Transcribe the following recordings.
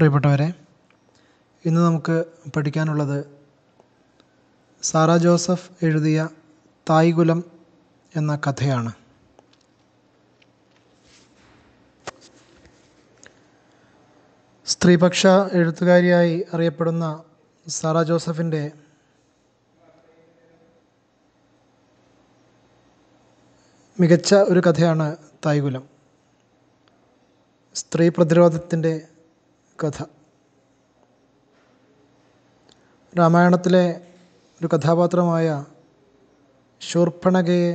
പ്രിയപ്പെട്ടവരെ ഇന്ന് നമുക്ക് പഠിക്കാനുള്ളത് സാറാ ജോസഫ് എഴുതിയ തായ്കുലം എന്ന കഥയാണ് സ്ത്രീപക്ഷ എഴുത്തുകാരിയായി അറിയപ്പെടുന്ന സാറാ ജോസഫിൻ്റെ മികച്ച ഒരു കഥയാണ് തായ്കുലം സ്ത്രീ പ്രതിരോധത്തിൻ്റെ കഥ രാമായണത്തിലെ ഒരു കഥാപാത്രമായ ശൂർപ്പണഖയെ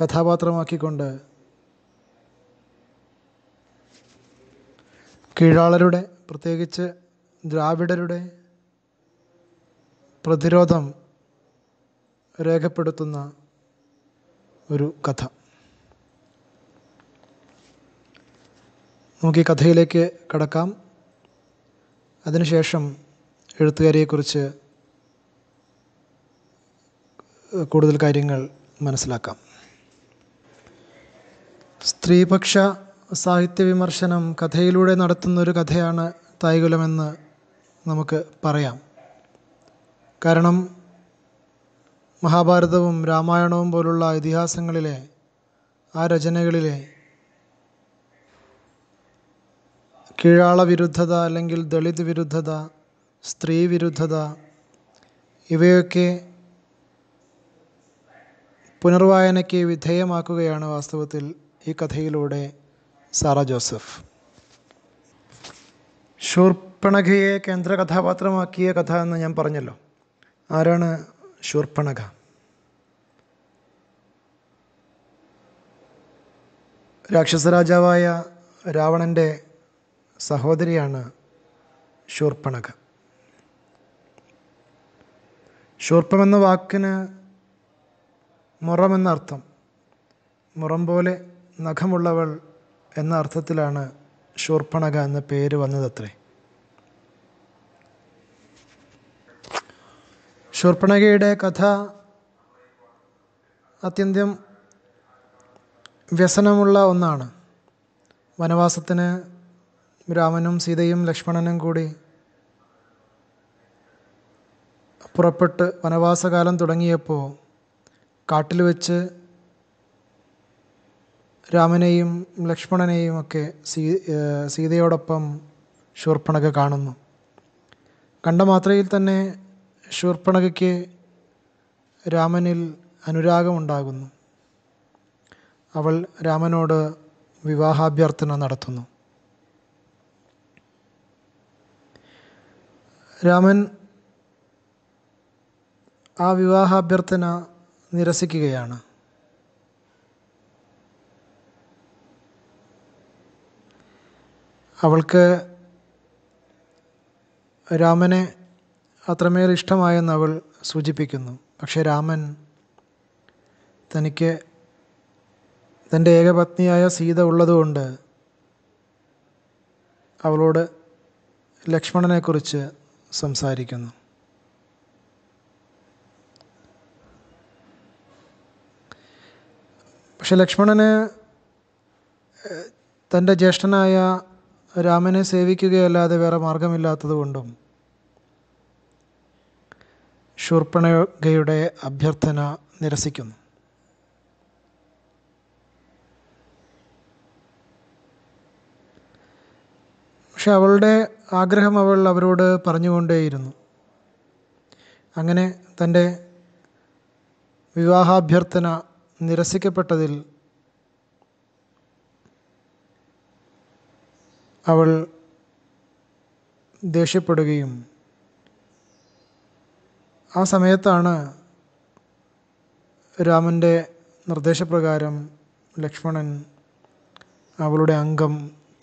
കഥാപാത്രമാക്കിക്കൊണ്ട് കീഴാളരുടെ പ്രത്യേകിച്ച് ദ്രാവിഡരുടെ പ്രതിരോധം രേഖപ്പെടുത്തുന്ന ഒരു കഥ നമുക്ക് ഈ കഥയിലേക്ക് കടക്കാം അതിനുശേഷം എഴുത്തുകാരിയെക്കുറിച്ച് കൂടുതൽ കാര്യങ്ങൾ മനസ്സിലാക്കാം സ്ത്രീപക്ഷ സാഹിത്യ വിമർശനം കഥയിലൂടെ നടത്തുന്നൊരു കഥയാണ് തായ്കുലമെന്ന് നമുക്ക് പറയാം കാരണം മഹാഭാരതവും രാമായണവും പോലുള്ള ഇതിഹാസങ്ങളിലെ ആ രചനകളിലെ കീഴാള വിരുദ്ധത അല്ലെങ്കിൽ ദളിത് വിരുദ്ധത സ്ത്രീ വിരുദ്ധത ഇവയൊക്കെ പുനർവായനയ്ക്ക് വിധേയമാക്കുകയാണ് വാസ്തവത്തിൽ ഈ കഥയിലൂടെ സാറ ജോസഫ് ശൂർപ്പണഖയെ കേന്ദ്ര കഥാപാത്രമാക്കിയ കഥ എന്ന് ഞാൻ പറഞ്ഞല്ലോ ആരാണ് ശൂർപ്പണഖ രാക്ഷസരാജാവായ രാവണൻ്റെ സഹോദരിയാണ് ശൂർപ്പണക ശൂർപ്പമെന്ന വാക്കിന് മുറമെന്നർത്ഥം മുറം പോലെ നഖമുള്ളവൾ എന്ന അർത്ഥത്തിലാണ് ശൂർപ്പണക എന്ന പേര് വന്നതത്രേ ശൂർപ്പണകയുടെ കഥ അത്യന്തം വ്യസനമുള്ള ഒന്നാണ് വനവാസത്തിന് രാമനും സീതയും ലക്ഷ്മണനും കൂടി പുറപ്പെട്ട് വനവാസകാലം തുടങ്ങിയപ്പോൾ കാട്ടിൽ വെച്ച് രാമനെയും ലക്ഷ്മണനെയും ഒക്കെ സീ സീതയോടൊപ്പം ശൂർപ്പണക കാണുന്നു കണ്ട മാത്രയിൽ തന്നെ ശൂർപ്പണകയ്ക്ക് രാമനിൽ അനുരാഗമുണ്ടാകുന്നു അവൾ രാമനോട് വിവാഹാഭ്യർത്ഥന നടത്തുന്നു രാമൻ ആ വിവാഹാഭ്യർത്ഥന നിരസിക്കുകയാണ് അവൾക്ക് രാമനെ അത്രമേൽ ഇഷ്ടമായെന്ന് അവൾ സൂചിപ്പിക്കുന്നു പക്ഷെ രാമൻ തനിക്ക് തൻ്റെ ഏകപത്നിയായ സീത ഉള്ളതുകൊണ്ട് അവളോട് ലക്ഷ്മണനെക്കുറിച്ച് സംസാരിക്കുന്നു പക്ഷെ ലക്ഷ്മണന് തൻ്റെ ജ്യേഷ്ഠനായ രാമനെ സേവിക്കുകയല്ലാതെ വേറെ മാർഗമില്ലാത്തതുകൊണ്ടും ശൂർപ്പണഗയുടെ അഭ്യർത്ഥന നിരസിക്കുന്നു പക്ഷെ അവളുടെ ആഗ്രഹം അവൾ അവരോട് പറഞ്ഞുകൊണ്ടേയിരുന്നു അങ്ങനെ തൻ്റെ വിവാഹാഭ്യർത്ഥന നിരസിക്കപ്പെട്ടതിൽ അവൾ ദേഷ്യപ്പെടുകയും ആ സമയത്താണ് രാമൻ്റെ നിർദ്ദേശപ്രകാരം ലക്ഷ്മണൻ അവളുടെ അംഗം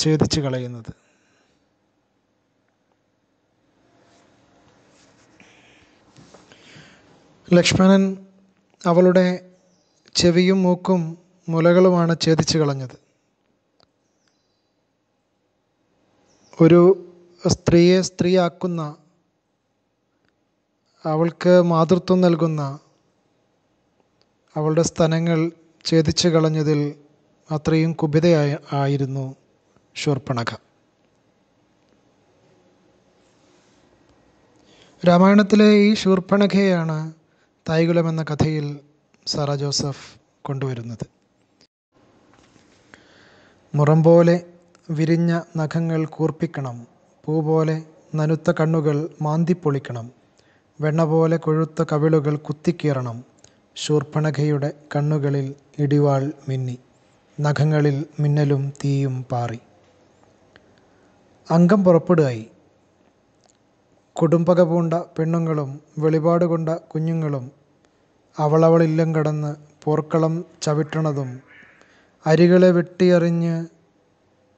ഛേദിച്ചു കളയുന്നത് ലക്ഷ്മണൻ അവളുടെ ചെവിയും മൂക്കും മുലകളുമാണ് ഛേദിച്ചു കളഞ്ഞത് ഒരു സ്ത്രീയെ സ്ത്രീയാക്കുന്ന അവൾക്ക് മാതൃത്വം നൽകുന്ന അവളുടെ സ്ഥലങ്ങൾ ഛേദിച്ചു കളഞ്ഞതിൽ അത്രയും കുപിതയായ ആയിരുന്നു ഷൂർപ്പണക രാമായണത്തിലെ ഈ ശൂർപ്പണഖയാണ് തായ്കുലം എന്ന കഥയിൽ സാറ ജോസഫ് കൊണ്ടുവരുന്നത് മുറം പോലെ വിരിഞ്ഞ നഖങ്ങൾ കൂർപ്പിക്കണം പൂ പോലെ നനുത്ത കണ്ണുകൾ മാന്തിപ്പൊളിക്കണം വെണ്ണ പോലെ കൊഴുത്ത കവിളുകൾ കുത്തിക്കീറണം ശൂർപ്പണഖയുടെ കണ്ണുകളിൽ ഇടിവാൾ മിന്നി നഖങ്ങളിൽ മിന്നലും തീയും പാറി അംഗം പുറപ്പെടുകയായി കൊടുമ്പക പൂണ്ട പെണ്ണുങ്ങളും വെളിപാട് കൊണ്ട കുഞ്ഞുങ്ങളും അവളവളില്ലം കടന്ന് പോർക്കളം ചവിട്ടണതും അരികളെ വെട്ടിയറിഞ്ഞ്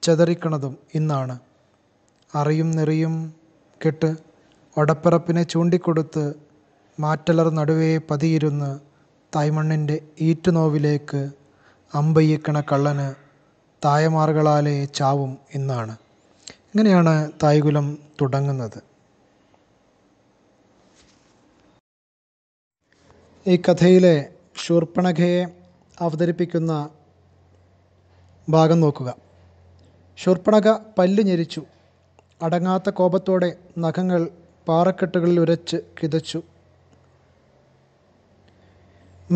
ചെതറിക്കണതും ഇന്നാണ് അറിയും നെറിയും കെട്ട് ഒടപ്പിറപ്പിനെ ചൂണ്ടിക്കൊടുത്ത് മാറ്റലർ നടുവേ പതിയിരുന്ന് തായ്മണ്ണിൻ്റെ ഈറ്റുനോവിലേക്ക് അമ്പയ്യക്കണ കള്ളന് തായമാർകളാലേ ചാവും ഇന്നാണ് ഇങ്ങനെയാണ് തായ്കുലം തുടങ്ങുന്നത് ഈ കഥയിലെ ശൂർപ്പണഖയെ അവതരിപ്പിക്കുന്ന ഭാഗം നോക്കുക ശൂർപ്പണഖ പല്ല് ഞെരിച്ചു അടങ്ങാത്ത കോപത്തോടെ നഖങ്ങൾ പാറക്കെട്ടുകളിൽ ഉരച്ച് കിതച്ചു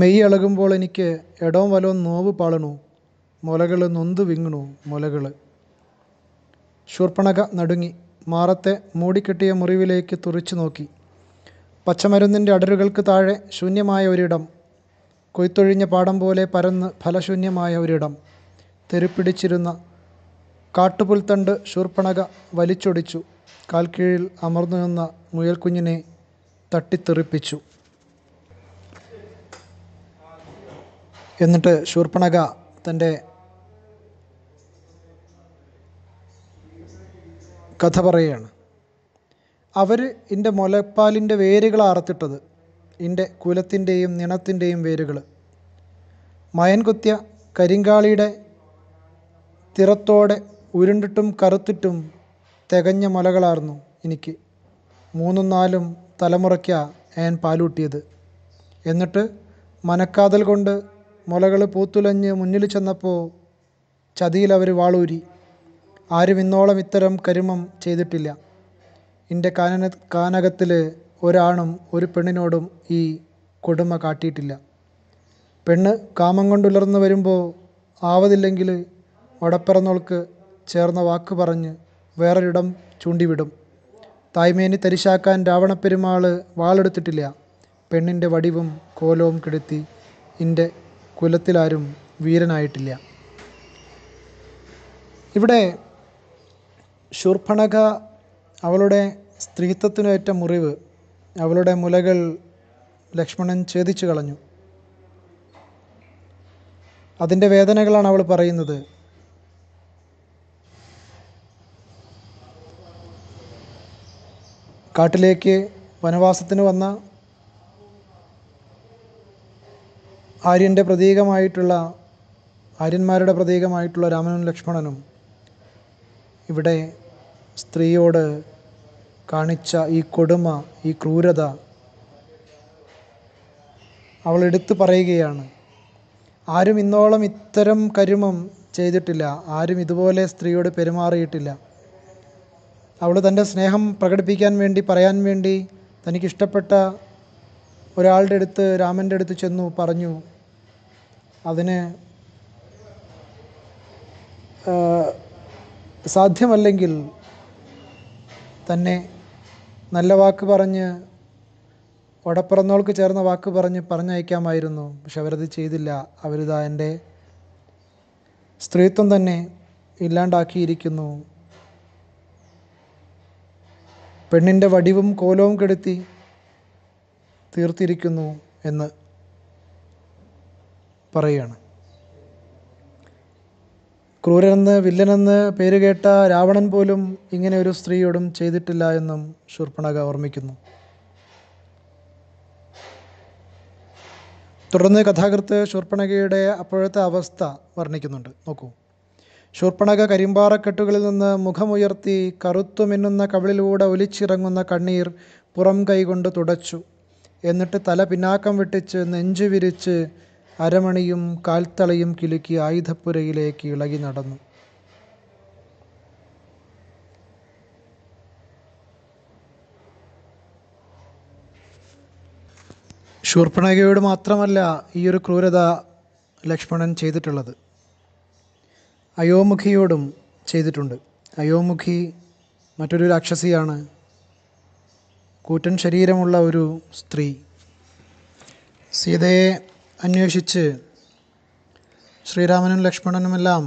മെയ് ഇളകുമ്പോൾ എനിക്ക് ഇടവും വലവും നോവ് പാളണു മുലകൾ നൊന്ത് വിങ്ങണു മുലകൾ ശൂർപ്പണക നടുങ്ങി മാറത്തെ മൂടിക്കെട്ടിയ മുറിവിലേക്ക് തുറിച്ചു നോക്കി പച്ചമരുന്നിൻ്റെ അടരുകൾക്ക് താഴെ ശൂന്യമായ ഒരിടം കൊയ്ത്തൊഴിഞ്ഞ പാടം പോലെ പരന്ന് ഫലശൂന്യമായ ഒരിടം തെരുപ്പിടിച്ചിരുന്ന കാട്ടുപുൽത്തണ്ട് ശൂർപ്പണക വലിച്ചൊടിച്ചു കാൽക്കീഴിൽ അമർന്നു നിന്ന മുയൽക്കുഞ്ഞിനെ തട്ടിത്തെറിപ്പിച്ചു എന്നിട്ട് ശൂർപ്പണക തൻ്റെ കഥ പറയുകയാണ് അവർ എൻ്റെ മുലപ്പാലിൻ്റെ വേരുകൾ ആർത്തിട്ടത് എൻ്റെ കുലത്തിൻ്റെയും നിണത്തിൻ്റെയും വേരുകൾ മയൻകുത്തിയ കരിങ്കാളിയുടെ തിറത്തോടെ ഉരുണ്ടിട്ടും കറുത്തിട്ടും തികഞ്ഞ മുലകളായിരുന്നു എനിക്ക് മൂന്നും നാലും തലമുറയ്ക്ക ഞാൻ പാലൂട്ടിയത് എന്നിട്ട് മനക്കാതൽ കൊണ്ട് മുലകൾ പൂത്തുലഞ്ഞ് മുന്നിൽ ചെന്നപ്പോൾ ചതിയിൽ അവർ വാളൂരി ആരും ഇന്നോളം ഇത്തരം കരിമം ചെയ്തിട്ടില്ല എൻ്റെ കാനന കാനകത്തിൽ ഒരാണും ഒരു പെണ്ണിനോടും ഈ കൊടുമ കാട്ടിയിട്ടില്ല പെണ്ണ് കാമം കൊണ്ടുലർന്നു വരുമ്പോൾ ആവതില്ലെങ്കിൽ വടപ്പിറന്നോൾക്ക് ചേർന്ന വാക്ക് പറഞ്ഞ് വേറൊരിടം ചൂണ്ടിവിടും തായ്മേനി തരിശാക്കാൻ രാവണപ്പെരുമാൾ വാളെടുത്തിട്ടില്ല പെണ്ണിൻ്റെ വടിവും കോലവും കെടുത്തി എൻ്റെ കുലത്തിലാരും വീരനായിട്ടില്ല ഇവിടെ ശൂർപ്പണക അവളുടെ സ്ത്രീത്വത്തിനേറ്റ മുറിവ് അവളുടെ മുലകൾ ലക്ഷ്മണൻ ഛേദിച്ചു കളഞ്ഞു അതിൻ്റെ വേദനകളാണ് അവൾ പറയുന്നത് കാട്ടിലേക്ക് വനവാസത്തിന് വന്ന ആര്യൻ്റെ പ്രതീകമായിട്ടുള്ള ആര്യന്മാരുടെ പ്രതീകമായിട്ടുള്ള രാമനും ലക്ഷ്മണനും ഇവിടെ സ്ത്രീയോട് കാണിച്ച ഈ കൊടുമ ഈ ക്രൂരത അവൾ എടുത്തു പറയുകയാണ് ആരും ഇന്നോളം ഇത്തരം കരുമം ചെയ്തിട്ടില്ല ആരും ഇതുപോലെ സ്ത്രീയോട് പെരുമാറിയിട്ടില്ല അവൾ തൻ്റെ സ്നേഹം പ്രകടിപ്പിക്കാൻ വേണ്ടി പറയാൻ വേണ്ടി തനിക്കിഷ്ടപ്പെട്ട ഒരാളുടെ അടുത്ത് രാമൻ്റെ അടുത്ത് ചെന്നു പറഞ്ഞു അതിന് സാധ്യമല്ലെങ്കിൽ തന്നെ നല്ല വാക്ക് പറഞ്ഞ് ഒടപ്പിറന്നോൾക്ക് ചേർന്ന വാക്ക് പറഞ്ഞ് പറഞ്ഞയക്കാമായിരുന്നു പക്ഷെ അവരത് ചെയ്തില്ല അവരിതാ എൻ്റെ സ്ത്രീത്വം തന്നെ ഇല്ലാണ്ടാക്കിയിരിക്കുന്നു പെണ്ണിൻ്റെ വടിവും കോലവും കെടുത്തി തീർത്തിരിക്കുന്നു എന്ന് പറയുകയാണ് ക്രൂരനെന്ന് വില്ലനെന്ന് പേരുകേട്ട രാവണൻ പോലും ഇങ്ങനെ ഒരു സ്ത്രീയോടും ചെയ്തിട്ടില്ല എന്നും ശൂർപ്പണഖ ഓർമ്മിക്കുന്നു തുടർന്ന് കഥാകൃത്ത് ശൂർപ്പണകയുടെ അപ്പോഴത്തെ അവസ്ഥ വർണ്ണിക്കുന്നുണ്ട് നോക്കൂ ശൂർപ്പണക കരിമ്പാറക്കെട്ടുകളിൽ നിന്ന് മുഖമുയർത്തി കറുത്തു മിന്നുന്ന കവിളിലൂടെ ഒലിച്ചിറങ്ങുന്ന കണ്ണീർ പുറം കൈകൊണ്ട് തുടച്ചു എന്നിട്ട് തല പിന്നാക്കം വെട്ടിച്ച് നെഞ്ചു വിരിച്ച് അരമണിയും കാൽത്തളയും കിലുക്കി ആയുധപ്പുരയിലേക്ക് ഇളകി നടന്നു ശൂർപ്പണകയോട് മാത്രമല്ല ഈ ഒരു ക്രൂരത ലക്ഷ്മണൻ ചെയ്തിട്ടുള്ളത് അയോമുഖിയോടും ചെയ്തിട്ടുണ്ട് അയോമുഖി മറ്റൊരു രാക്ഷസിയാണ് കൂറ്റൻ ശരീരമുള്ള ഒരു സ്ത്രീ സീതയെ അന്വേഷിച്ച് ശ്രീരാമനും ലക്ഷ്മണനുമെല്ലാം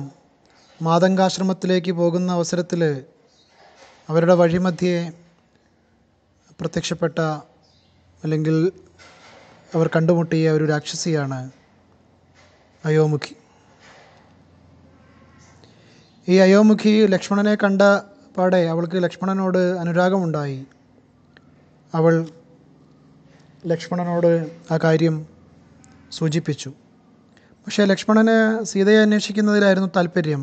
മാതങ്കാശ്രമത്തിലേക്ക് പോകുന്ന അവസരത്തിൽ അവരുടെ വഴിമധ്യേ പ്രത്യക്ഷപ്പെട്ട അല്ലെങ്കിൽ അവർ കണ്ടുമുട്ടിയ ഒരു രാക്ഷസിയാണ് അയോമുഖി ഈ അയോമുഖി ലക്ഷ്മണനെ കണ്ട പാടെ അവൾക്ക് ലക്ഷ്മണനോട് അനുരാഗമുണ്ടായി അവൾ ലക്ഷ്മണനോട് ആ കാര്യം സൂചിപ്പിച്ചു പക്ഷേ ലക്ഷ്മണന് സീതയെ അന്വേഷിക്കുന്നതിലായിരുന്നു താല്പര്യം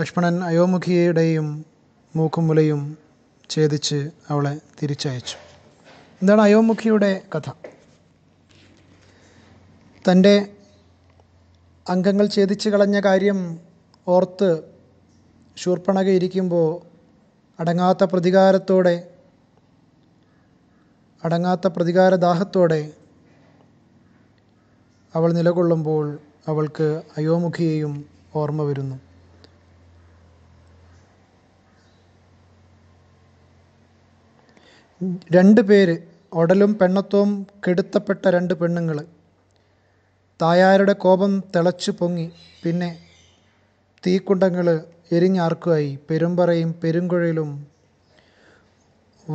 ലക്ഷ്മണൻ അയോമുഖിയുടെയും മൂക്കുമുലയും ഛേദിച്ച് അവളെ തിരിച്ചയച്ചു എന്താണ് അയോമുഖിയുടെ കഥ തൻ്റെ അംഗങ്ങൾ ഛേദിച്ച് കളഞ്ഞ കാര്യം ഓർത്ത് ശൂർപ്പണക ഇരിക്കുമ്പോൾ അടങ്ങാത്ത പ്രതികാരത്തോടെ അടങ്ങാത്ത പ്രതികാരദാഹത്തോടെ അവൾ നിലകൊള്ളുമ്പോൾ അവൾക്ക് അയോമുഖിയെയും ഓർമ്മ വരുന്നു രണ്ട് പേര് ഒടലും പെണ്ണത്തവും കെടുത്തപ്പെട്ട രണ്ട് പെണ്ണുങ്ങൾ തായാരുടെ കോപം തിളച്ചു പൊങ്ങി പിന്നെ തീക്കുണ്ടങ്ങൾ എരിഞ്ഞാർക്കുമായി പെരുമ്പറയും പെരുങ്കുഴലും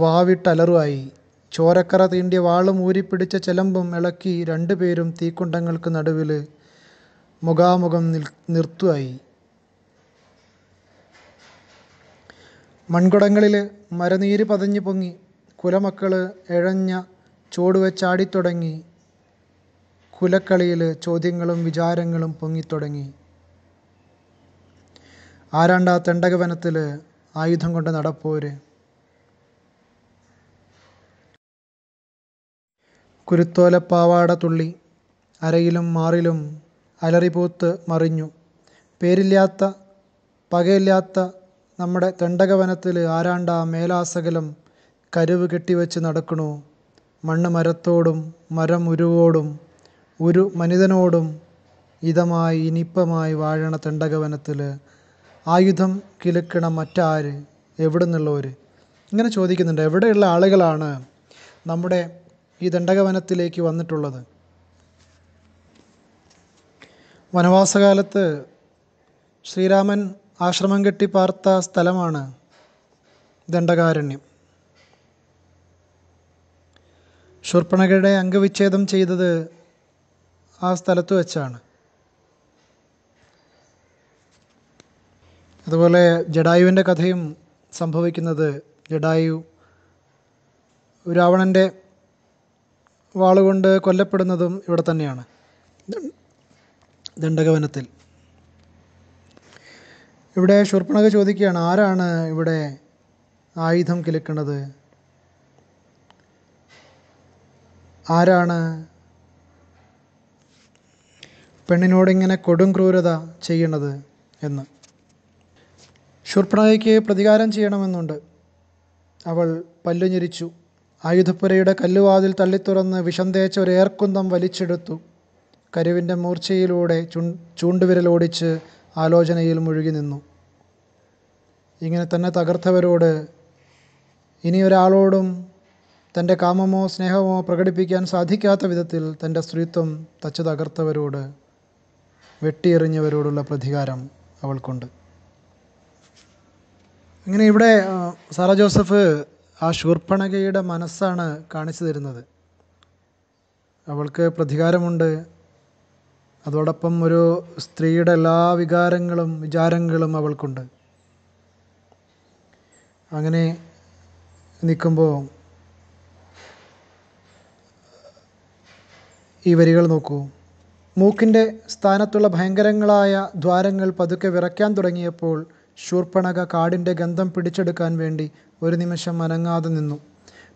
വാവിട്ടലറുമായി ചോരക്കറ തീണ്ടിയ വാളും ഊരിപ്പിടിച്ച ചെലമ്പും ഇളക്കി രണ്ടുപേരും തീക്കുണ്ടങ്ങൾക്ക് നടുവിൽ മുഖാമുഖം നിൽ നിർത്തുമായി മൺകുടങ്ങളിൽ മരനീര് പതഞ്ഞു പൊങ്ങി കുലമക്കൾ എഴഞ്ഞ ചുവടുവെച്ചാടിത്തുടങ്ങി കുലക്കളിയിൽ ചോദ്യങ്ങളും വിചാരങ്ങളും പൊങ്ങിത്തുടങ്ങി ആരാണ്ട തെണ്ടകവനത്തിൽ ആയുധം കൊണ്ട് നടപ്പോര് കുരുത്തോലപ്പാവാട തുള്ളി അരയിലും മാറിലും അലറിപൂത്ത് മറിഞ്ഞു പേരില്ലാത്ത പകയില്ലാത്ത നമ്മുടെ തെണ്ടകവനത്തിൽ ആരാണ്ട മേലാസകലം കരുവ് കെട്ടിവെച്ച് നടക്കണു മണ്ണ് മരത്തോടും മരം ഉരുവോടും ഒരു മനുതനോടും ഇതമായി ഇനിപ്പമായി വാഴണ തെണ്ടകവനത്തിൽ ആയുധം കിലുക്കണ മറ്റാര് എവിടെ നിന്നുള്ളവർ ഇങ്ങനെ ചോദിക്കുന്നുണ്ട് എവിടെയുള്ള ആളുകളാണ് നമ്മുടെ ഈ ദണ്ഡകവനത്തിലേക്ക് വന്നിട്ടുള്ളത് വനവാസകാലത്ത് ശ്രീരാമൻ ആശ്രമം കെട്ടി പാർത്ത സ്ഥലമാണ് ദണ്ഡകാരണ്യം ശൂർപ്പണകയുടെ അംഗവിച്ഛേദം ചെയ്തത് ആ സ്ഥലത്ത് വെച്ചാണ് അതുപോലെ ജഡായുവിൻ്റെ കഥയും സംഭവിക്കുന്നത് ജഡായു രാവണൻ്റെ വാളുകൊണ്ട് കൊല്ലപ്പെടുന്നതും ഇവിടെ തന്നെയാണ് ദണ്ഡകവനത്തിൽ ഇവിടെ ശൂർപ്പണക ചോദിക്കുകയാണ് ആരാണ് ഇവിടെ ആയുധം കിലുക്കുന്നത് ആരാണ് ഇങ്ങനെ കൊടും ക്രൂരത ചെയ്യണത് എന്ന് ഷുർപ്പണകയ്ക്ക് പ്രതികാരം ചെയ്യണമെന്നുണ്ട് അവൾ പല്ലുഞ്ഞിരിച്ചു ആയുധപ്പുരയുടെ കല്ലുവാതിൽ തള്ളിത്തുറന്ന് വിഷം തേച്ച ഒരു ഏർക്കുന്തം വലിച്ചെടുത്തു കരുവിൻ്റെ മൂർച്ചയിലൂടെ ചു ചൂണ്ടുവിരലോടിച്ച് ആലോചനയിൽ മുഴുകി നിന്നു ഇങ്ങനെ തന്നെ തകർത്തവരോട് ഒരാളോടും തൻ്റെ കാമമോ സ്നേഹമോ പ്രകടിപ്പിക്കാൻ സാധിക്കാത്ത വിധത്തിൽ തൻ്റെ സ്ത്രീത്വം തച്ചു തകർത്തവരോട് വെട്ടിയെറിഞ്ഞവരോടുള്ള പ്രതികാരം അവൾക്കുണ്ട് അങ്ങനെ ഇവിടെ സാറാ ജോസഫ് ആ ശൂർപ്പണകയുടെ മനസ്സാണ് കാണിച്ചു തരുന്നത് അവൾക്ക് പ്രതികാരമുണ്ട് അതോടൊപ്പം ഒരു സ്ത്രീയുടെ എല്ലാ വികാരങ്ങളും വിചാരങ്ങളും അവൾക്കുണ്ട് അങ്ങനെ നിൽക്കുമ്പോൾ ഈ വരികൾ നോക്കൂ മൂക്കിൻ്റെ സ്ഥാനത്തുള്ള ഭയങ്കരങ്ങളായ ദ്വാരങ്ങൾ പതുക്കെ വിറയ്ക്കാൻ തുടങ്ങിയപ്പോൾ ശൂർപ്പണക കാടിൻ്റെ ഗന്ധം പിടിച്ചെടുക്കാൻ വേണ്ടി ഒരു നിമിഷം അനങ്ങാതെ നിന്നു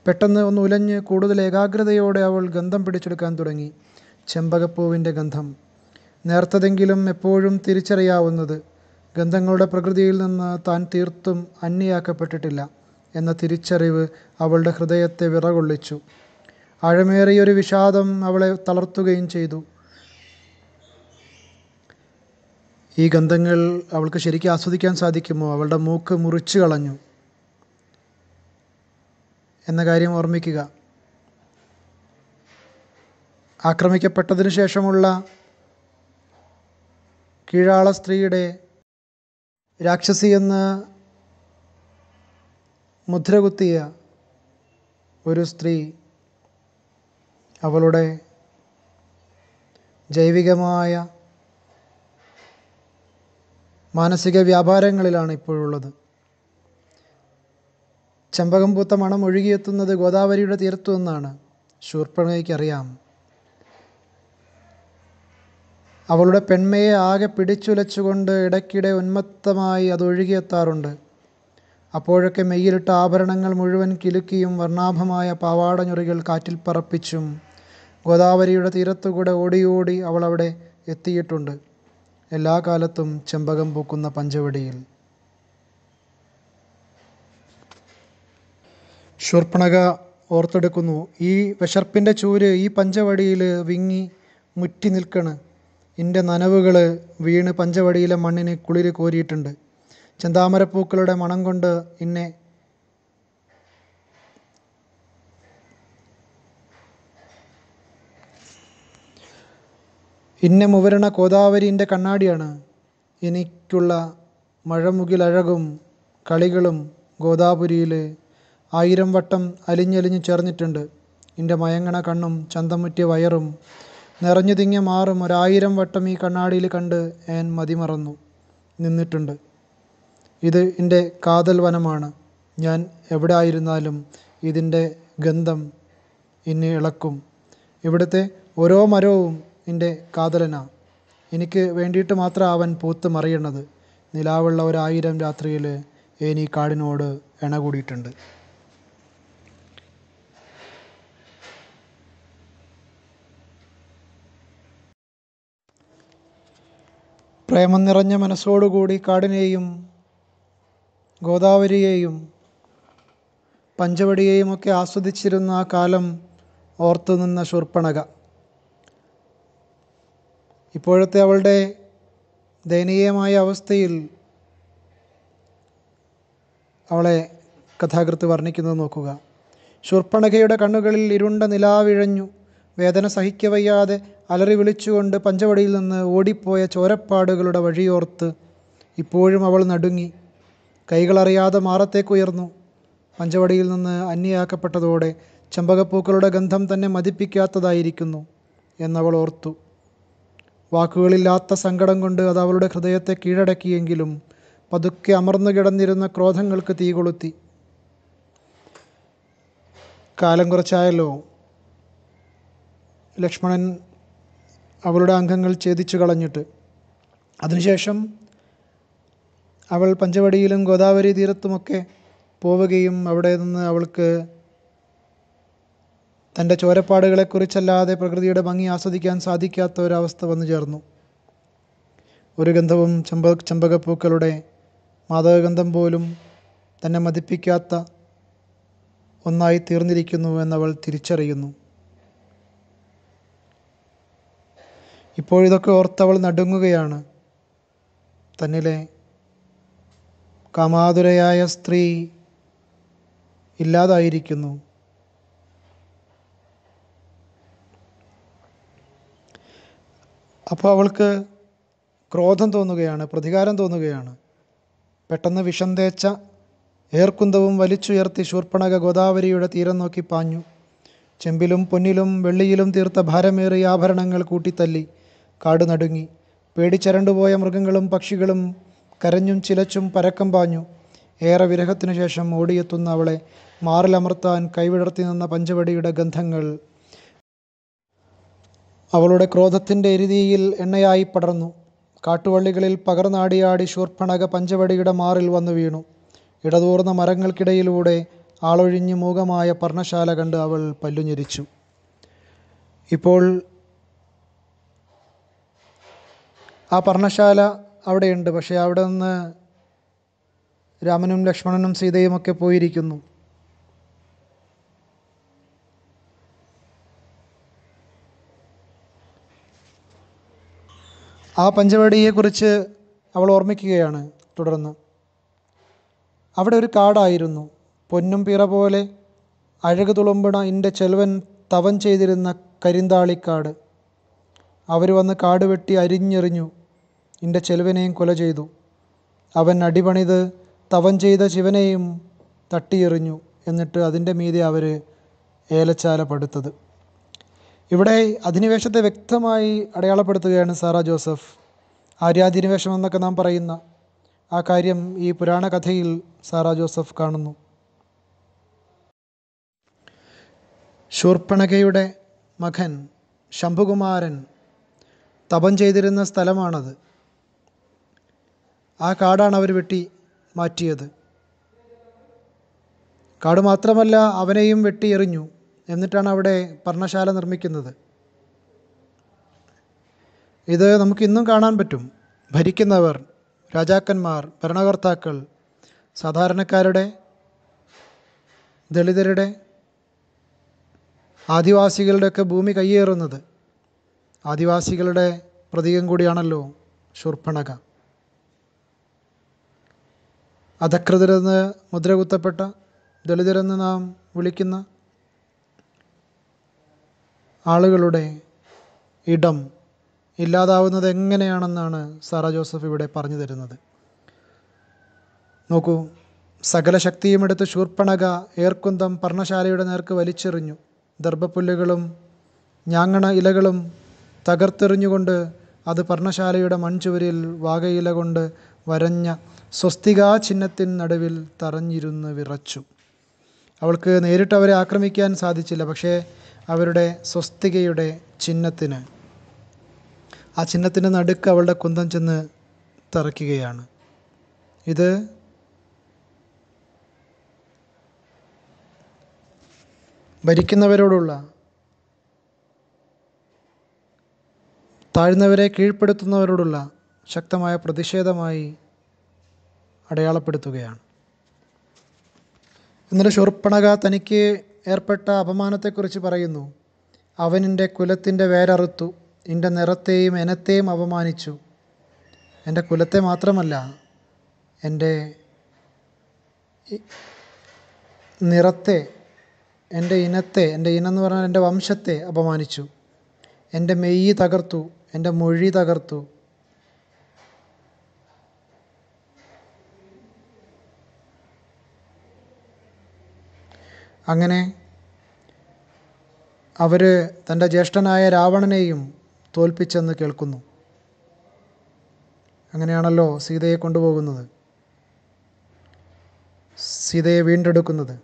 പെട്ടെന്ന് ഒന്ന് ഉലഞ്ഞ് കൂടുതൽ ഏകാഗ്രതയോടെ അവൾ ഗന്ധം പിടിച്ചെടുക്കാൻ തുടങ്ങി ചെമ്പകപ്പൂവിൻ്റെ ഗന്ധം നേർത്തതെങ്കിലും എപ്പോഴും തിരിച്ചറിയാവുന്നത് ഗന്ധങ്ങളുടെ പ്രകൃതിയിൽ നിന്ന് താൻ തീർത്തും അന്യയാക്കപ്പെട്ടിട്ടില്ല എന്ന തിരിച്ചറിവ് അവളുടെ ഹൃദയത്തെ വിറകൊള്ളിച്ചു ആഴമേറിയൊരു വിഷാദം അവളെ തളർത്തുകയും ചെയ്തു ഈ ഗന്ധങ്ങൾ അവൾക്ക് ശരിക്കും ആസ്വദിക്കാൻ സാധിക്കുമോ അവളുടെ മൂക്ക് മുറിച്ചു കളഞ്ഞു എന്ന കാര്യം ഓർമ്മിക്കുക ആക്രമിക്കപ്പെട്ടതിന് ശേഷമുള്ള കീഴാള സ്ത്രീയുടെ രാക്ഷസി എന്ന് മുദ്രകുത്തിയ ഒരു സ്ത്രീ അവളുടെ ജൈവികമായ മാനസിക വ്യാപാരങ്ങളിലാണ് ഇപ്പോഴുള്ളത് ചെമ്പകം പൂത്ത മണം ഒഴുകിയെത്തുന്നത് ഗോദാവരിയുടെ തീർത്തു നിന്നാണ് ശൂർപ്പണയ്ക്കറിയാം അവളുടെ പെൺമയെ ആകെ പിടിച്ചുലച്ചുകൊണ്ട് ഇടയ്ക്കിടെ ഉന്മത്തമായി അത് ഒഴുകിയെത്താറുണ്ട് അപ്പോഴൊക്കെ മെയ്യിലിട്ട ആഭരണങ്ങൾ മുഴുവൻ കിലുക്കിയും വർണ്ണാഭമായ പാവാടഞ്ഞുറികൾ കാറ്റിൽ പറപ്പിച്ചും ഗോദാവരിയുടെ തീരത്തുകൂടെ ഓടിയോടി അവൾ അവിടെ എത്തിയിട്ടുണ്ട് എല്ലാ കാലത്തും ചെമ്പകം പൂക്കുന്ന പഞ്ചവടിയിൽ ശൂർപ്പണക ഓർത്തെടുക്കുന്നു ഈ വിശർപ്പിൻ്റെ ചൂര് ഈ പഞ്ചവടിയിൽ വിങ്ങി മുറ്റി നിൽക്കണ് എൻ്റെ നനവുകൾ വീണ് പഞ്ചവടിയിലെ മണ്ണിന് കുളിര് കോരിയിട്ടുണ്ട് ചെന്താമരപ്പൂക്കളുടെ മണം കൊണ്ട് എന്നെ ഇന്ന മുവരണ കോതാവരിൻ്റെ കണ്ണാടിയാണ് എനിക്കുള്ള മഴമുകിലഴകും കളികളും ഗോദാപുരിയിലെ ആയിരം വട്ടം അലിഞ്ഞലിഞ്ഞ് ചേർന്നിട്ടുണ്ട് എൻ്റെ മയങ്ങണ കണ്ണും ചന്തമുറ്റിയ വയറും നിറഞ്ഞു തിങ്ങിയ മാറും ഒരായിരം വട്ടം ഈ കണ്ണാടിയിൽ കണ്ട് ഞാൻ മതിമറന്നു നിന്നിട്ടുണ്ട് ഇത് എൻ്റെ കാതൽ വനമാണ് ഞാൻ എവിടെ ആയിരുന്നാലും ഇതിൻ്റെ ഗന്ധം ഇന്നെ ഇളക്കും ഇവിടുത്തെ ഓരോ മരവും നിന്റെ കാതലനാ എനിക്ക് വേണ്ടിയിട്ട് മാത്രം അവൻ പൂത്ത് മറിയണത് നിലാവുള്ള ഒരായിരം രാത്രിയിൽ ഏനീ കാടിനോട് എണ കൂടിയിട്ടുണ്ട് പ്രേമം നിറഞ്ഞ മനസ്സോടുകൂടി കാടിനെയും ഗോദാവരിയെയും പഞ്ചവടിയെയുമൊക്കെ ഒക്കെ ആസ്വദിച്ചിരുന്ന ആ കാലം ഓർത്തു നിന്ന ശൂർപ്പണക ഇപ്പോഴത്തെ അവളുടെ ദയനീയമായ അവസ്ഥയിൽ അവളെ കഥാകൃത്ത് വർണ്ണിക്കുന്നത് നോക്കുക ശൂർപ്പണഖയുടെ കണ്ണുകളിൽ ഇരുണ്ട നിലാവിഴഞ്ഞു വേദന സഹിക്കവയ്യാതെ അലറി വിളിച്ചുകൊണ്ട് പഞ്ചവടിയിൽ നിന്ന് ഓടിപ്പോയ ചോരപ്പാടുകളുടെ വഴിയോർത്ത് ഇപ്പോഴും അവൾ നടുങ്ങി കൈകളറിയാതെ മാറത്തേക്കുയർന്നു പഞ്ചവടിയിൽ നിന്ന് അന്യയാക്കപ്പെട്ടതോടെ ചെമ്പകപ്പൂക്കളുടെ ഗന്ധം തന്നെ മതിപ്പിക്കാത്തതായിരിക്കുന്നു എന്നവൾ ഓർത്തു വാക്കുകളില്ലാത്ത സങ്കടം കൊണ്ട് അത് അവളുടെ ഹൃദയത്തെ കീഴടക്കിയെങ്കിലും പതുക്കെ അമർന്നു കിടന്നിരുന്ന ക്രോധങ്ങൾക്ക് തീ കൊളുത്തി കാലം കുറച്ചായല്ലോ ലക്ഷ്മണൻ അവളുടെ അംഗങ്ങൾ ഛേദിച്ചു കളഞ്ഞിട്ട് അതിനുശേഷം അവൾ പഞ്ചവടിയിലും ഗോദാവരി തീരത്തുമൊക്കെ പോവുകയും അവിടെ നിന്ന് അവൾക്ക് തൻ്റെ ചോരപ്പാടുകളെക്കുറിച്ചല്ലാതെ പ്രകൃതിയുടെ ഭംഗി ആസ്വദിക്കാൻ സാധിക്കാത്ത ഒരവസ്ഥ വന്നു ചേർന്നു ഒരു ഗന്ധവും ചെമ്പ ചെമ്പകപ്പൂക്കളുടെ മാതകഗന്ധം പോലും തന്നെ മതിപ്പിക്കാത്ത ഒന്നായി തീർന്നിരിക്കുന്നു എന്നവൾ തിരിച്ചറിയുന്നു ഇപ്പോഴിതൊക്കെ ഓർത്തവൾ നടുങ്ങുകയാണ് തന്നിലെ കാമാതുരയായ സ്ത്രീ ഇല്ലാതായിരിക്കുന്നു അപ്പോൾ അവൾക്ക് ക്രോധം തോന്നുകയാണ് പ്രതികാരം തോന്നുകയാണ് പെട്ടെന്ന് വിഷം തേച്ച ഏർക്കുന്തവും വലിച്ചുയർത്തി ശൂർപ്പണക ഗോദാവരിയുടെ തീരം നോക്കി പാഞ്ഞു ചെമ്പിലും പൊന്നിലും വെള്ളിയിലും തീർത്ത ഭാരമേറിയ ആഭരണങ്ങൾ കൂട്ടിത്തല്ലി കാട് നടുങ്ങി പേടിച്ചരണ്ടുപോയ മൃഗങ്ങളും പക്ഷികളും കരഞ്ഞും ചിലച്ചും പരക്കം പാഞ്ഞു ഏറെ വിരഹത്തിനു ശേഷം ഓടിയെത്തുന്ന അവളെ മാറിലമർത്താൻ കൈവിടർത്തി നിന്ന പഞ്ചവടിയുടെ ഗന്ധങ്ങൾ അവളുടെ ക്രോധത്തിൻ്റെ എരുതിയിൽ എണ്ണയായി പടർന്നു കാട്ടുവള്ളികളിൽ പകർന്നാടിയാടി ശൂർപ്പണക പഞ്ചവടിയുടെ മാറിൽ വന്നു വീണു ഇടതൂർന്ന മരങ്ങൾക്കിടയിലൂടെ ആളൊഴിഞ്ഞു മൂകമായ പർണശാല കണ്ട് അവൾ പല്ലുഞ്ഞിരിച്ചു ഇപ്പോൾ ആ പർണശാല അവിടെയുണ്ട് പക്ഷേ അവിടെ നിന്ന് രാമനും ലക്ഷ്മണനും സീതയുമൊക്കെ പോയിരിക്കുന്നു ആ പഞ്ചവടിയെക്കുറിച്ച് അവൾ ഓർമ്മിക്കുകയാണ് തുടർന്ന് അവിടെ ഒരു കാടായിരുന്നു പൊന്നും പിറ പോലെ അഴക് തുളുമ്പണ എൻ്റെ ചെലവൻ തവം ചെയ്തിരുന്ന കരിന്താളിക്കാട് അവർ വന്ന് കാട് വെട്ടി അരിഞ്ഞെറിഞ്ഞു എൻ്റെ ചെലവനെയും കൊല ചെയ്തു അവൻ അടിപണിത് തവം ചെയ്ത ശിവനെയും തട്ടിയെറിഞ്ഞു എന്നിട്ട് അതിൻ്റെ മീതെ അവർ ഏലച്ചാല പടുത്തത് ഇവിടെ അധിനിവേശത്തെ വ്യക്തമായി അടയാളപ്പെടുത്തുകയാണ് സാറാ ജോസഫ് ആര്യാധിനിവേശം എന്നൊക്കെ നാം പറയുന്ന ആ കാര്യം ഈ പുരാണ കഥയിൽ സാറാ ജോസഫ് കാണുന്നു ശൂർപ്പണകയുടെ മകൻ ശംഭുകുമാരൻ തപം ചെയ്തിരുന്ന സ്ഥലമാണത് ആ കാടാണ് അവർ വെട്ടി മാറ്റിയത് കാട് മാത്രമല്ല അവനെയും വെട്ടിയെറിഞ്ഞു എന്നിട്ടാണ് അവിടെ പർണശാല നിർമ്മിക്കുന്നത് ഇത് നമുക്ക് ഇന്നും കാണാൻ പറ്റും ഭരിക്കുന്നവർ രാജാക്കന്മാർ ഭരണകർത്താക്കൾ സാധാരണക്കാരുടെ ദളിതരുടെ ആദിവാസികളുടെയൊക്കെ ഭൂമി കയ്യേറുന്നത് ആദിവാസികളുടെ പ്രതീകം കൂടിയാണല്ലോ ശൂർപ്പണക അധകൃതരെന്ന് മുദ്രകുത്തപ്പെട്ട ദളിതരെന്ന് നാം വിളിക്കുന്ന ആളുകളുടെ ഇടം ഇല്ലാതാവുന്നത് എങ്ങനെയാണെന്നാണ് സാറ ജോസഫ് ഇവിടെ പറഞ്ഞു തരുന്നത് നോക്കൂ സകല ശക്തിയും എടുത്ത് ശൂർപ്പണക ഏർക്കുന്തം പർണശാലയുടെ നേർക്ക് വലിച്ചെറിഞ്ഞു ദർഭപ്പുല്ലുകളും ഞാങ്ങണ ഇലകളും തകർത്തെറിഞ്ഞുകൊണ്ട് അത് പർണശാലയുടെ മൺചുവരിൽ വാകയില കൊണ്ട് വരഞ്ഞ സ്വസ്തികാ ചിഹ്നത്തിൻ നടുവിൽ തറഞ്ഞിരുന്ന് വിറച്ചു അവൾക്ക് നേരിട്ട് അവരെ ആക്രമിക്കാൻ സാധിച്ചില്ല പക്ഷേ അവരുടെ സ്വസ്തികയുടെ ചിഹ്നത്തിന് ആ ചിഹ്നത്തിൻ്റെ നടുക്ക് അവളുടെ കുന്തം ചെന്ന് തറയ്ക്കുകയാണ് ഇത് ഭരിക്കുന്നവരോടുള്ള താഴ്ന്നവരെ കീഴ്പ്പെടുത്തുന്നവരോടുള്ള ശക്തമായ പ്രതിഷേധമായി അടയാളപ്പെടുത്തുകയാണ് എന്നിട്ട് ഷുർപ്പണക തനിക്ക് ഏർപ്പെട്ട അപമാനത്തെക്കുറിച്ച് പറയുന്നു അവൻ എൻ്റെ കുലത്തിൻ്റെ വേരറുത്തു എൻ്റെ നിറത്തെയും ഇനത്തെയും അപമാനിച്ചു എൻ്റെ കുലത്തെ മാത്രമല്ല എൻ്റെ നിറത്തെ എൻ്റെ ഇനത്തെ എൻ്റെ ഇനം എന്ന് പറഞ്ഞാൽ എൻ്റെ വംശത്തെ അപമാനിച്ചു എൻ്റെ മെയ്യ് തകർത്തു എൻ്റെ മൊഴി തകർത്തു അങ്ങനെ അവർ തൻ്റെ ജ്യേഷ്ഠനായ രാവണനെയും തോൽപ്പിച്ചെന്ന് കേൾക്കുന്നു അങ്ങനെയാണല്ലോ സീതയെ കൊണ്ടുപോകുന്നത് സീതയെ വീണ്ടെടുക്കുന്നത്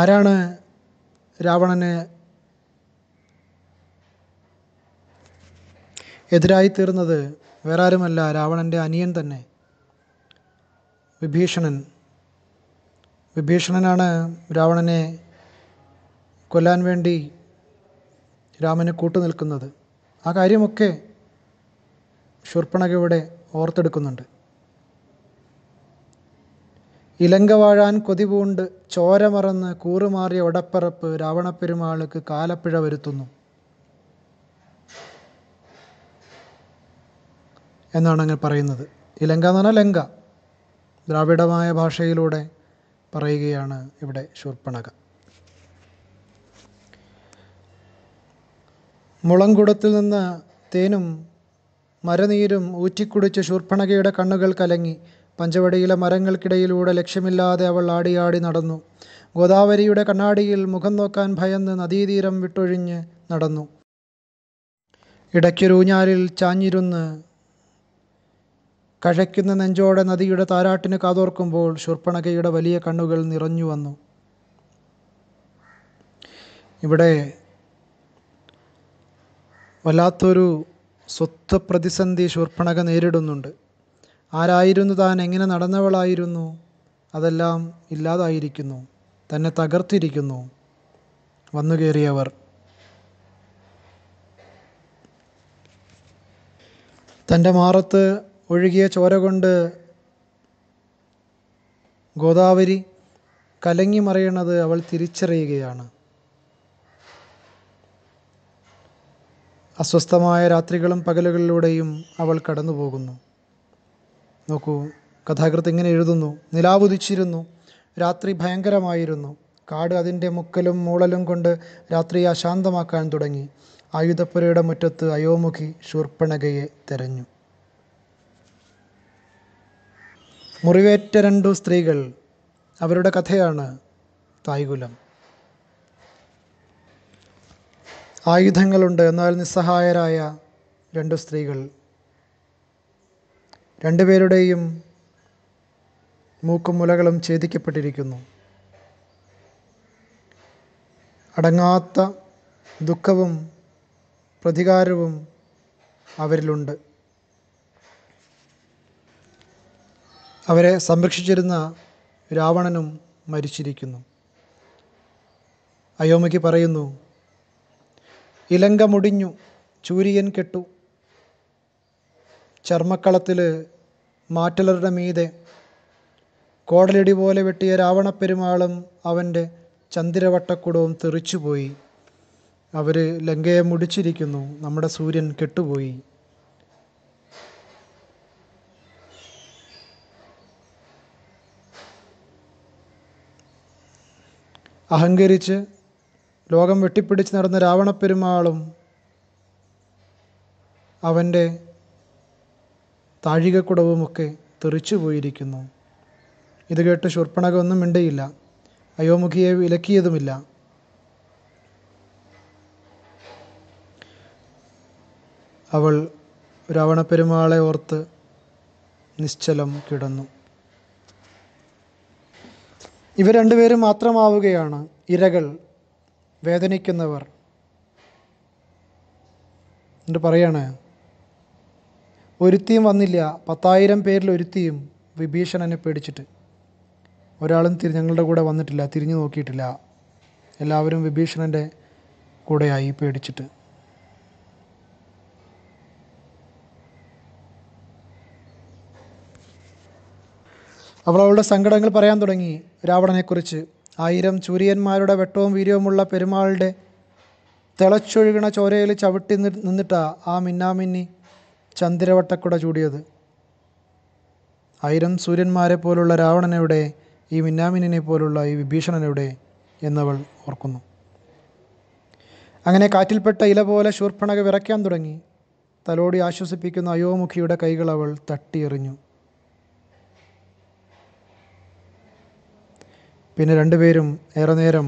ആരാണ് രാവണന് എതിരായി തീർന്നത് വേറെ ആരുമല്ല രാവണൻ്റെ അനിയൻ തന്നെ വിഭീഷണൻ വിഭീഷണനാണ് രാവണനെ കൊല്ലാൻ വേണ്ടി രാമന് കൂട്ടുനിൽക്കുന്നത് ആ കാര്യമൊക്കെ ശൂർപ്പണകയുടെ ഓർത്തെടുക്കുന്നുണ്ട് ഇലങ്ക വാഴാൻ കൊതിപൂണ്ട് ചോരമറന്ന് കൂറുമാറിയ ഒടപ്പറപ്പ് രാവണപ്പെരുമാൾക്ക് കാലപ്പിഴ വരുത്തുന്നു എന്നാണ് അങ്ങനെ പറയുന്നത് ഈ ലങ്ക എന്ന് പറഞ്ഞാൽ ലങ്ക ദ്രാവിഡമായ ഭാഷയിലൂടെ പറയുകയാണ് ഇവിടെ ശൂർപ്പണക മുളങ്കുടത്തിൽ നിന്ന് തേനും മരനീരും ഊറ്റിക്കുടിച്ച് ശൂർപ്പണകയുടെ കണ്ണുകൾ കലങ്ങി പഞ്ചവടിയിലെ മരങ്ങൾക്കിടയിലൂടെ ലക്ഷ്യമില്ലാതെ അവൾ ആടിയാടി നടന്നു ഗോദാവരിയുടെ കണ്ണാടിയിൽ മുഖം നോക്കാൻ ഭയന്ന് നദീതീരം വിട്ടൊഴിഞ്ഞ് നടന്നു ഊഞ്ഞാലിൽ ചാഞ്ഞിരുന്ന് കഴയ്ക്കുന്ന നെഞ്ചോടെ നദിയുടെ താരാട്ടിന് കാതോർക്കുമ്പോൾ ശുർപ്പണകയുടെ വലിയ കണ്ണുകൾ നിറഞ്ഞു വന്നു ഇവിടെ വല്ലാത്തൊരു സ്വത്ത് പ്രതിസന്ധി ശൂർപ്പണക നേരിടുന്നുണ്ട് ആരായിരുന്നു താൻ എങ്ങനെ നടന്നവളായിരുന്നു അതെല്ലാം ഇല്ലാതായിരിക്കുന്നു തന്നെ തകർത്തിരിക്കുന്നു വന്നു തൻ്റെ മാറത്ത് ഒഴുകിയ ചോര കൊണ്ട് ഗോദാവരി കലങ്ങി മറയുന്നത് അവൾ തിരിച്ചറിയുകയാണ് അസ്വസ്ഥമായ രാത്രികളും പകലുകളിലൂടെയും അവൾ കടന്നു പോകുന്നു നോക്കൂ കഥാകൃത്ത് ഇങ്ങനെ എഴുതുന്നു നിലാവുദിച്ചിരുന്നു രാത്രി ഭയങ്കരമായിരുന്നു കാട് അതിൻ്റെ മുക്കലും മൂളലും കൊണ്ട് രാത്രിയെ അശാന്തമാക്കാൻ തുടങ്ങി ആയുധപ്പുരയുടെ മുറ്റത്ത് അയോമുഖി ശൂർപ്പണകയെ തെരഞ്ഞു മുറിവേറ്റ രണ്ടു സ്ത്രീകൾ അവരുടെ കഥയാണ് തായ്കുലം ആയുധങ്ങളുണ്ട് എന്നാൽ നിസ്സഹായരായ രണ്ട് സ്ത്രീകൾ രണ്ടുപേരുടെയും മൂക്കും മുലകളും ഛേദിക്കപ്പെട്ടിരിക്കുന്നു അടങ്ങാത്ത ദുഃഖവും പ്രതികാരവും അവരിലുണ്ട് അവരെ സംരക്ഷിച്ചിരുന്ന രാവണനും മരിച്ചിരിക്കുന്നു അയോമയ്ക്ക് പറയുന്നു ഇലങ്ക മുടിഞ്ഞു ചൂര്യൻ കെട്ടു ചർമ്മക്കളത്തിൽ മാറ്റലറുടെ മീതെ കോടലിടി പോലെ വെട്ടിയ രാവണപ്പെരുമാളും അവൻ്റെ ചന്ദ്രവട്ടക്കുടവും തെറിച്ചുപോയി അവർ ലങ്കയെ മുടിച്ചിരിക്കുന്നു നമ്മുടെ സൂര്യൻ കെട്ടുപോയി അഹങ്കരിച്ച് ലോകം വെട്ടിപ്പിടിച്ച് നടന്ന രാവണപ്പെരുമാളും അവൻ്റെ താഴികക്കുടവുമൊക്കെ തെറിച്ചു പോയിരിക്കുന്നു ഇത് കേട്ട് ശൂർപ്പണക മിണ്ടയില്ല അയോമുഖിയെ വിലക്കിയതുമില്ല അവൾ രാവണപ്പെരുമാളെ ഓർത്ത് നിശ്ചലം കിടന്നു ഇവർ രണ്ടുപേരും മാത്രമാവുകയാണ് ഇരകൾ വേദനിക്കുന്നവർ എന്നിട്ട് പറയാണ് ഒരുത്തിയും വന്നില്ല പത്തായിരം പേരിൽ ഒരുത്തിയും വിഭീഷണനെ പേടിച്ചിട്ട് ഒരാളും തിരി ഞങ്ങളുടെ കൂടെ വന്നിട്ടില്ല തിരിഞ്ഞു നോക്കിയിട്ടില്ല എല്ലാവരും വിഭീഷണൻ്റെ കൂടെയായി പേടിച്ചിട്ട് അവൾ അവളുടെ സങ്കടങ്ങൾ പറയാൻ തുടങ്ങി രാവണനെക്കുറിച്ച് ആയിരം ചൂര്യന്മാരുടെ വെട്ടവും വീര്യവുമുള്ള പെരുമാളുടെ തിളച്ചൊഴുകണ ചോരയിൽ ചവിട്ടി നിന്നിട്ടാണ് ആ മിന്നാമിന്നി ചന്ദ്രവട്ടക്കുട ചൂടിയത് ആയിരം സൂര്യന്മാരെ പോലുള്ള രാവണനെവിടെ ഈ മിന്നാമിന്നിനെ പോലുള്ള ഈ വിഭീഷണനെവിടെ എന്നവൾ ഓർക്കുന്നു അങ്ങനെ കാറ്റിൽപ്പെട്ട ഇല പോലെ ശൂർപ്പണക വിറയ്ക്കാൻ തുടങ്ങി തലോടി ആശ്വസിപ്പിക്കുന്ന അയോമുഖിയുടെ കൈകൾ അവൾ തട്ടിയെറിഞ്ഞു പിന്നെ രണ്ടുപേരും ഏറെ നേരം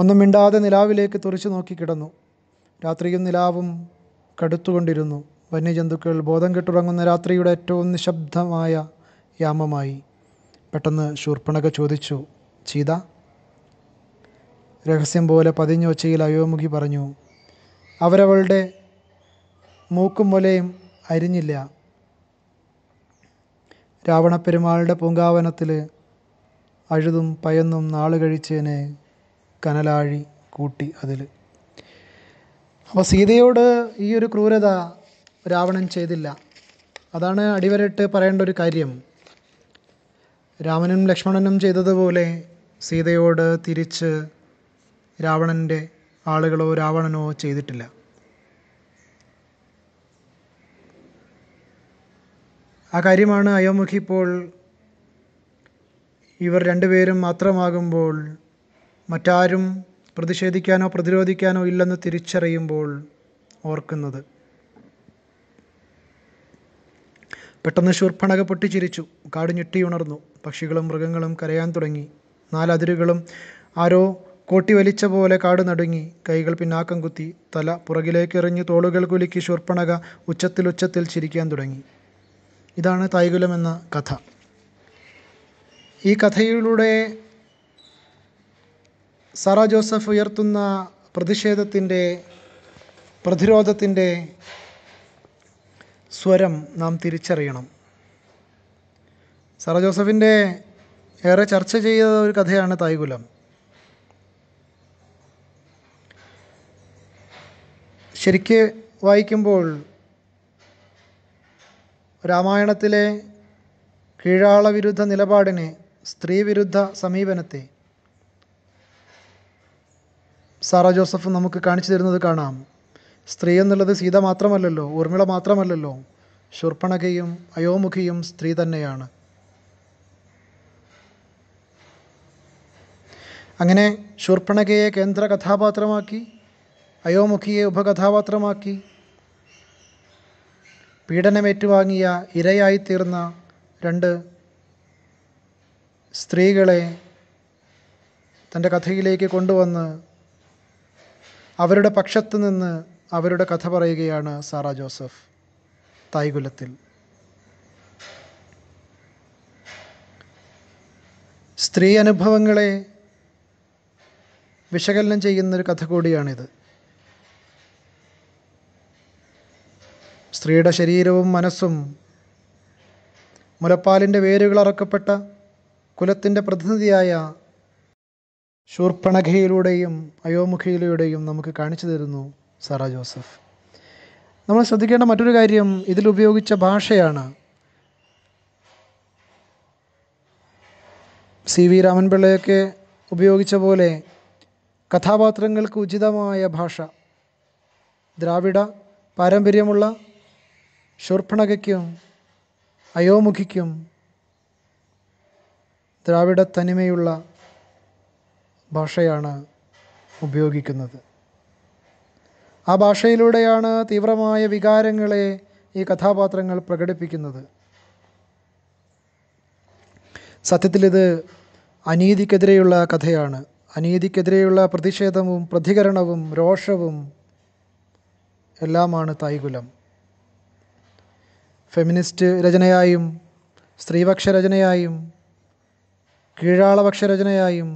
ഒന്നും മിണ്ടാതെ നിലാവിലേക്ക് തുറച്ചു നോക്കി കിടന്നു രാത്രിയും നിലാവും കടുത്തുകൊണ്ടിരുന്നു വന്യജന്തുക്കൾ ബോധം കെട്ടുറങ്ങുന്ന രാത്രിയുടെ ഏറ്റവും നിശബ്ദമായ യാമമായി പെട്ടെന്ന് ശൂർപ്പണക ചോദിച്ചു ചീത രഹസ്യം പോലെ വച്ചയിൽ അയോമുഖി പറഞ്ഞു അവരവളുടെ മൂക്കും മുലയും അരിഞ്ഞില്ല രാവണപ്പെരുമാളുടെ പൂങ്കാവനത്തിൽ അഴുതും പയന്നും നാള് കഴിച്ചേനെ കനലാഴി കൂട്ടി അതിൽ അപ്പോൾ സീതയോട് ഈ ഒരു ക്രൂരത രാവണൻ ചെയ്തില്ല അതാണ് അടിവരയിട്ട് പറയേണ്ട ഒരു കാര്യം രാമനും ലക്ഷ്മണനും ചെയ്തതുപോലെ സീതയോട് തിരിച്ച് രാവണൻ്റെ ആളുകളോ രാവണനോ ചെയ്തിട്ടില്ല ആ കാര്യമാണ് അയോമുഖി ഇപ്പോൾ ഇവർ രണ്ടുപേരും മാത്രമാകുമ്പോൾ മറ്റാരും പ്രതിഷേധിക്കാനോ പ്രതിരോധിക്കാനോ ഇല്ലെന്ന് തിരിച്ചറിയുമ്പോൾ ഓർക്കുന്നത് പെട്ടെന്ന് ശൂർപ്പണക പൊട്ടിച്ചിരിച്ചു കാട് ഞെട്ടിയുണർന്നു പക്ഷികളും മൃഗങ്ങളും കരയാൻ തുടങ്ങി നാലതിരുകളും ആരോ കോട്ടി വലിച്ച പോലെ കാട് നടുങ്ങി കൈകൾ പിന്നാക്കം കുത്തി തല എറിഞ്ഞ് തോളുകൾ കുലുക്കി ശൂർപ്പണക ഉച്ചത്തിൽ ഉച്ചത്തിൽ ചിരിക്കാൻ തുടങ്ങി ഇതാണ് തായ്കുലം എന്ന കഥ ഈ കഥയിലൂടെ സാറാ ജോസഫ് ഉയർത്തുന്ന പ്രതിഷേധത്തിൻ്റെ പ്രതിരോധത്തിൻ്റെ സ്വരം നാം തിരിച്ചറിയണം സാറാ ജോസഫിൻ്റെ ഏറെ ചർച്ച ചെയ്ത ഒരു കഥയാണ് തായ്കുലം ശരിക്ക് വായിക്കുമ്പോൾ രാമായണത്തിലെ കീഴാളവിരുദ്ധ നിലപാടിനെ സ്ത്രീവിരുദ്ധ സമീപനത്തെ സാറ ജോസഫ് നമുക്ക് കാണിച്ചു തരുന്നത് കാണാം സ്ത്രീ എന്നുള്ളത് സീത മാത്രമല്ലല്ലോ ഊർമിള മാത്രമല്ലല്ലോ ശൂർപ്പണകയും അയോമുഖിയും സ്ത്രീ തന്നെയാണ് അങ്ങനെ ശൂർപ്പണകയെ കേന്ദ്ര കഥാപാത്രമാക്കി അയോമുഖിയെ ഉപകഥാപാത്രമാക്കി പീഡനമേറ്റുവാങ്ങിയ ഇരയായിത്തീർന്ന രണ്ട് സ്ത്രീകളെ തൻ്റെ കഥയിലേക്ക് കൊണ്ടുവന്ന് അവരുടെ പക്ഷത്ത് നിന്ന് അവരുടെ കഥ പറയുകയാണ് സാറ ജോസഫ് തായ്കുലത്തിൽ സ്ത്രീ അനുഭവങ്ങളെ വിശകലനം ചെയ്യുന്നൊരു കഥ കൂടിയാണിത് സ്ത്രീയുടെ ശരീരവും മനസ്സും മുലപ്പാലിൻ്റെ വേരുകൾ അറക്കപ്പെട്ട കുലത്തിൻ്റെ പ്രതിനിധിയായ ശൂർപ്പണഖയിലൂടെയും അയോമുഖയിലൂടെയും നമുക്ക് കാണിച്ചു തരുന്നു സാറാ ജോസഫ് നമ്മൾ ശ്രദ്ധിക്കേണ്ട മറ്റൊരു കാര്യം ഇതിലുപയോഗിച്ച ഭാഷയാണ് സി വി രാമൻപിള്ളയൊക്കെ ഉപയോഗിച്ച പോലെ കഥാപാത്രങ്ങൾക്ക് ഉചിതമായ ഭാഷ ദ്രാവിഡ പാരമ്പര്യമുള്ള ശൂർപ്പണകയ്ക്കും അയോമുഖിക്കും ദ്രാവിഡ തനിമയുള്ള ഭാഷയാണ് ഉപയോഗിക്കുന്നത് ആ ഭാഷയിലൂടെയാണ് തീവ്രമായ വികാരങ്ങളെ ഈ കഥാപാത്രങ്ങൾ പ്രകടിപ്പിക്കുന്നത് സത്യത്തിലിത് അനീതിക്കെതിരെയുള്ള കഥയാണ് അനീതിക്കെതിരെയുള്ള പ്രതിഷേധവും പ്രതികരണവും രോഷവും എല്ലാമാണ് തായ്കുലം ഫെമിനിസ്റ്റ് രചനയായും സ്ത്രീപക്ഷ രചനയായും കീഴാളപക്ഷരചനയായും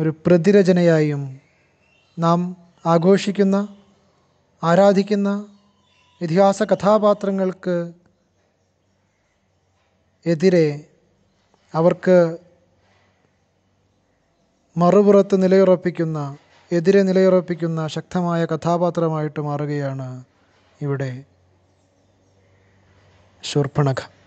ഒരു പ്രതിരചനയായും നാം ആഘോഷിക്കുന്ന ആരാധിക്കുന്ന ഇതിഹാസ കഥാപാത്രങ്ങൾക്ക് എതിരെ അവർക്ക് മറുപുറത്ത് നിലയുറപ്പിക്കുന്ന എതിരെ നിലയുറപ്പിക്കുന്ന ശക്തമായ കഥാപാത്രമായിട്ട് മാറുകയാണ് ഇവിടെ ശൂർപ്പണഖ